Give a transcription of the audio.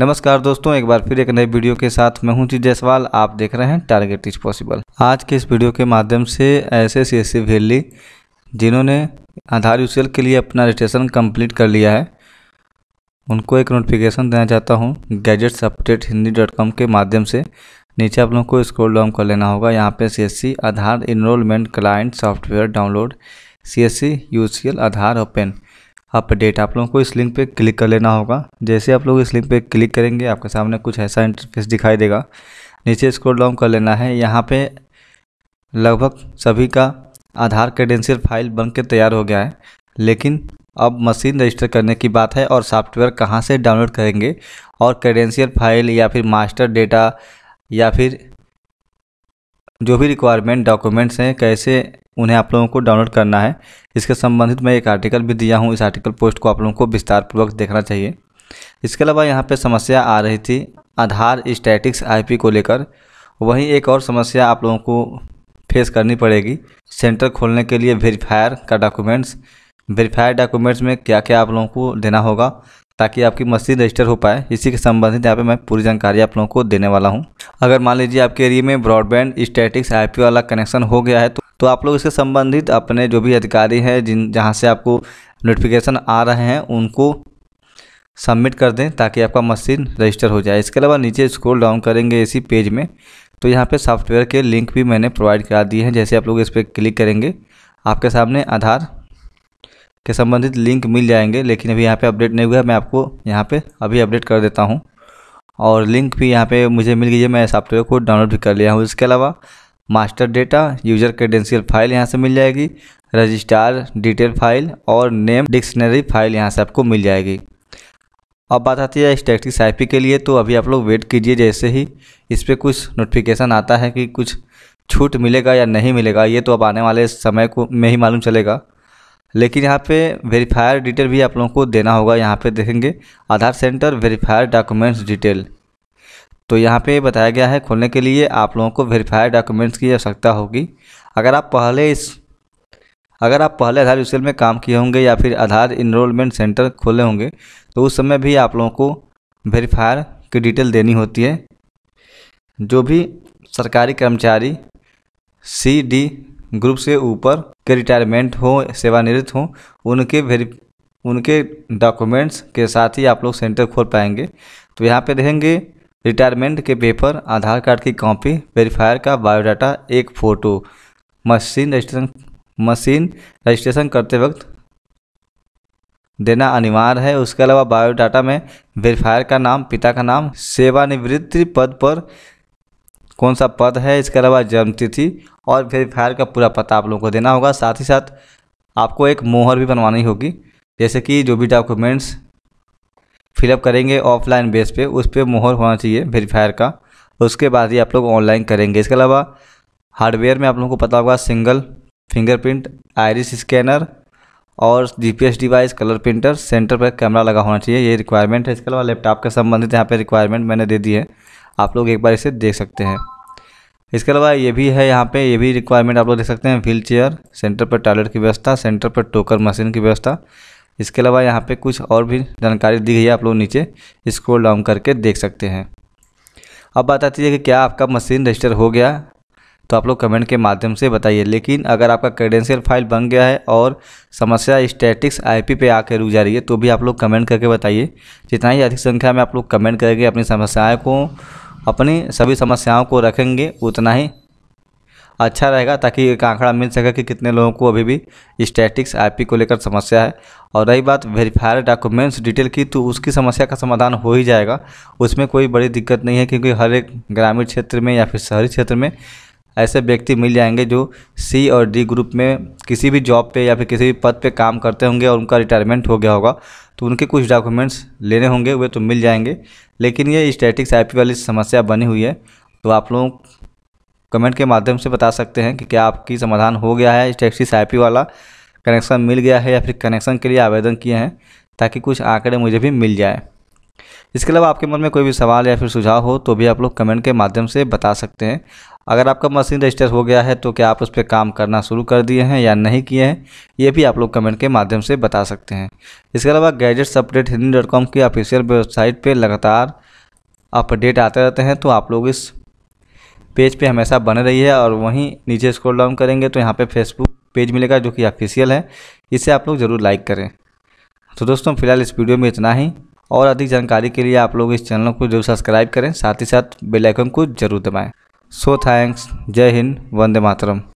नमस्कार दोस्तों एक बार फिर एक नए वीडियो के साथ मैं हूं जी जयसवाल आप देख रहे हैं टारगेट इज पॉसिबल आज के इस वीडियो के माध्यम से ऐसे सी एस वैली जिन्होंने आधार यू के लिए अपना रजिस्ट्रेशन कंप्लीट कर लिया है उनको एक नोटिफिकेशन देना चाहता हूँ gadgets update Hindi dot com के माध्यम से नीचे आप लोगों को स्क्रोल डाउन कर लेना होगा यहाँ पर C Aadhaar enrolment client software download C S Aadhaar open आप डेट आप लोगों को इस लिंक पे क्लिक कर लेना होगा जैसे आप लोग इस लिंक पे क्लिक करेंगे आपके सामने कुछ ऐसा इंटरफेस दिखाई देगा नीचे स्क्रॉल डाउन कर लेना है यहाँ पे लगभग सभी का आधार क्रेडेंशियल फाइल बन के तैयार हो गया है लेकिन अब मशीन रजिस्टर करने की बात है और सॉफ्टवेयर कहाँ से डाउनलोड करेंगे और क्रेडेंशियल फाइल या फिर मास्टर डेटा या फिर जो भी रिक्वायरमेंट डॉक्यूमेंट्स हैं कैसे उन्हें आप लोगों को डाउनलोड करना है इसके संबंधित मैं एक आर्टिकल भी दिया हूँ इस आर्टिकल पोस्ट को आप लोगों को विस्तारपूर्वक देखना चाहिए इसके अलावा यहाँ पर समस्या आ रही थी आधार स्टैटिक्स आई को लेकर वहीं एक और समस्या आप लोगों को फेस करनी पड़ेगी सेंटर खोलने के लिए वेरीफायर का डॉक्यूमेंट्स वेरीफायर डॉक्यूमेंट्स में क्या क्या आप लोगों को देना होगा ताकि आपकी मशीन रजिस्टर हो पाए इसी के संबंधित यहाँ पे मैं पूरी जानकारी आप लोगों को देने वाला हूँ अगर मान लीजिए आपके एरिए में ब्रॉडबैंड स्टैटिक्स आईपी वाला कनेक्शन हो गया है तो तो आप लोग इसके संबंधित अपने जो भी अधिकारी हैं जिन जहाँ से आपको नोटिफिकेशन आ रहे हैं उनको सबमिट कर दें ताकि आपका मशीन रजिस्टर हो जाए इसके अलावा नीचे स्क्रॉल डाउन करेंगे इसी पेज में तो यहाँ पे सॉफ्टवेयर के लिंक भी मैंने प्रोवाइड करा दिए हैं जैसे आप लोग इस पर क्लिक करेंगे आपके सामने आधार के संबंधित लिंक मिल जाएंगे लेकिन अभी यहाँ पे अपडेट नहीं हुआ मैं आपको यहाँ पे अभी अपडेट कर देता हूँ और लिंक भी यहाँ पे मुझे मिल गई है मैं सॉफ्टवेयर को डाउनलोड भी कर लिया हूँ इसके अलावा master data user credential file यहाँ से मिल जाएगी रजिस्ट्रार डिटेल फाइल और नेम डिक्शनरी फाइल यहाँ से आपको मिल जाएगी अब बात आती है स्टैटिक्स आई के लिए तो अभी आप लोग वेट कीजिए जैसे ही इस पर कुछ नोटिफिकेशन आता है कि कुछ छूट मिलेगा या नहीं मिलेगा ये तो अब आने वाले समय को में ही मालूम चलेगा लेकिन यहाँ पे वेरीफायर डिटेल भी आप लोगों को देना होगा यहाँ पे देखेंगे Aadhaar centre verifier documents detail तो यहाँ पे बताया गया है खोलने के लिए आप लोगों को वेरीफाइड डॉक्यूमेंट्स की आवश्यकता होगी अगर आप पहले इस अगर आप पहले आधार यूसेल में काम किए होंगे या फिर आधार इनरोलमेंट सेंटर खोले होंगे तो उस समय भी आप लोगों को वेरीफायर की डिटेल देनी होती है जो भी सरकारी कर्मचारी सी डी ग्रुप से ऊपर के रिटायरमेंट हो सेवानिवृत्त हों उनके वेरी उनके डॉक्यूमेंट्स के साथ ही आप लोग सेंटर खोल पाएंगे तो यहाँ पे देखेंगे रिटायरमेंट के पेपर आधार कार्ड की कॉपी वेरीफायर का बायोडाटा एक photo machine registration machine registration करते वक्त देना अनिवार्य है उसके अलावा बायोडाटा में वेरीफायर का नाम पिता का नाम सेवानिवृत्ति पद पर कौन सा पद है इसके अलावा जन्मतिथि और वेरीफायर का पूरा पता आप लोगों को देना होगा साथ ही साथ आपको एक मोहर भी बनवानी होगी जैसे कि जो भी डॉक्यूमेंट्स फिलअप करेंगे ऑफलाइन बेस पे उस पर मोहर होना चाहिए वेरीफायर का उसके बाद ही आप लोग ऑनलाइन करेंगे इसके अलावा हार्डवेयर में आप लोगों को पता होगा सिंगल फिंगरप्रिंट आयरिस स्कैनर और G device colour printer centre पर कैमरा लगा होना चाहिए ये रिक्वायरमेंट है इसके अलावा लैपटॉप के संबंधित यहाँ पर रिक्वायरमेंट मैंने दे दी है आप लोग एक बार इसे देख सकते हैं इसके अलावा ये भी है यहाँ पे ये भी रिक्वायरमेंट आप लोग देख सकते हैं व्हील चेयर सेंटर पर टॉयलेट की व्यवस्था सेंटर पर टोकर मशीन की व्यवस्था इसके अलावा यहाँ पे कुछ और भी जानकारी दी गई है आप लोग नीचे स्क्रॉल डाउन करके देख सकते हैं अब बताती है कि क्या आपका मशीन रजिस्टर हो गया तो आप लोग कमेंट के माध्यम से बताइए लेकिन अगर आपका क्रेडेंशियल फाइल बन गया है और समस्या स्टैटिक्स आईपी पे आकर रुक जा रही है तो भी आप लोग कमेंट करके बताइए जितना ही अधिक संख्या में आप लोग कमेंट करेंगे अपनी समस्याएं को अपनी सभी समस्याओं को रखेंगे उतना ही अच्छा रहेगा ताकि एक आंकड़ा मिल सके कि कितने लोगों को अभी भी स्टैटिक्स आईपी को लेकर समस्या है और रही बात वेरीफायर डॉक्यूमेंट्स डिटेल की तो उसकी समस्या का समाधान हो ही जाएगा उसमें कोई बड़ी दिक्कत नहीं है क्योंकि हर एक ग्रामीण क्षेत्र में या फिर शहरी क्षेत्र में ऐसे व्यक्ति मिल जाएंगे जो सी और डी ग्रुप में किसी भी जॉब पे या फिर किसी भी पद पे काम करते होंगे और उनका रिटायरमेंट हो गया होगा तो उनके कुछ डॉक्यूमेंट्स लेने होंगे वे तो मिल जाएंगे लेकिन ये स्टैटिक्स आई वाली समस्या बनी हुई है तो आप लोगों कमेंट के माध्यम से बता सकते हैं कि क्या आपकी समाधान हो गया है टैक्सी आई वाला कनेक्शन मिल गया है या फिर कनेक्शन के लिए आवेदन किए हैं ताकि कुछ आंकड़े मुझे भी मिल जाए इसके अलावा आपके मन में कोई भी सवाल या फिर सुझाव हो तो भी आप लोग कमेंट के माध्यम से बता सकते हैं अगर आपका मशीन रजिस्टर हो गया है तो क्या आप उस पर काम करना शुरू कर दिए हैं या नहीं किए हैं ये भी आप लोग कमेंट के माध्यम से बता सकते हैं इसके अलावा gadgets update Hindi dot com की ऑफिशियल वेबसाइट पर लगातार अपडेट आते रहते हैं तो आप लोग इस पेज पे हमेशा बन रही है और वहीं नीचे स्क्रॉल डाउन करेंगे तो यहाँ पे फेसबुक पेज मिलेगा जो कि ऑफिशियल है इसे आप लोग ज़रूर लाइक करें तो दोस्तों फिलहाल इस वीडियो में इतना ही और अधिक जानकारी के लिए आप लोग इस चैनल को जरूर सब्सक्राइब करें साथ ही साथ बेलाइकन को जरूर दबाएँ सो थैंक्स जय हिंद वंदे मातरम